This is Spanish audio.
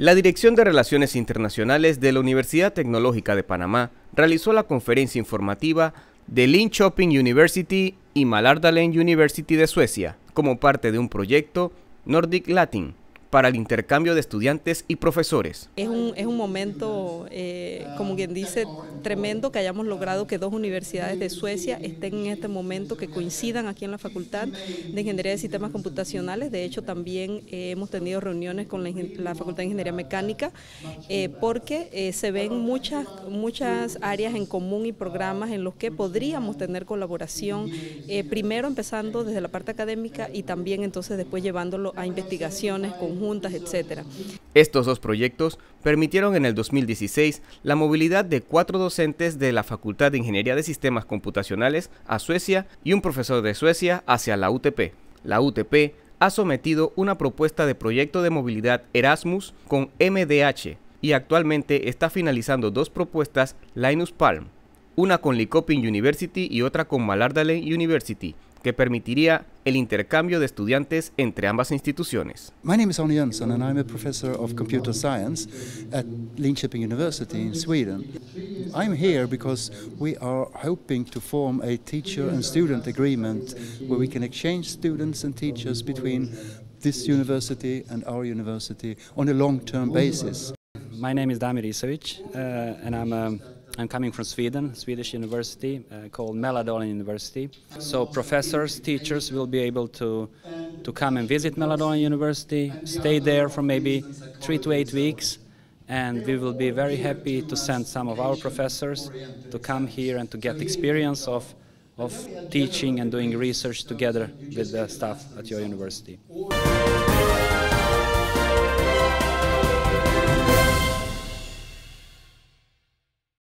La Dirección de Relaciones Internacionales de la Universidad Tecnológica de Panamá realizó la conferencia informativa de Linköping University y Malardalen University de Suecia como parte de un proyecto Nordic Latin para el intercambio de estudiantes y profesores. Es un, es un momento, eh, como quien dice, tremendo que hayamos logrado que dos universidades de Suecia estén en este momento, que coincidan aquí en la Facultad de Ingeniería de Sistemas Computacionales. De hecho, también eh, hemos tenido reuniones con la, Facultad de Ingeniería Mecánica, eh, porque se ven muchas, muchas áreas en común y programas en los que podríamos tener colaboración, primero empezando desde la parte académica y también entonces después llevándolo a investigaciones con juntas Estos dos proyectos permitieron en el 2016 la movilidad de cuatro docentes de la Facultad de Ingeniería de Sistemas Computacionales a Suecia y un profesor de Suecia hacia la UTP. La UTP ha sometido una propuesta de proyecto de movilidad Erasmus con MDH y actualmente está finalizando dos propuestas Linus Palm, una con Licoping University y otra con Malardalen University, que permitiría el intercambio de estudiantes entre ambas instituciones. My name is Arne Jönsson and I'm a professor of computer science at Linköping University in Sweden. I'm here because we are hoping to form a teacher and student agreement where we can exchange students and teachers between this university and our university on a long-term basis. My name is Damir Isovic uh, and I'm a I'm coming from Sweden, Swedish university uh, called Mälardalen University. So professors, teachers will be able to, to come and visit Mälardalen University, stay there for maybe three to eight weeks, and we will be very happy to send some of our professors to come here and to get experience of, of teaching and doing research together with the staff at your university.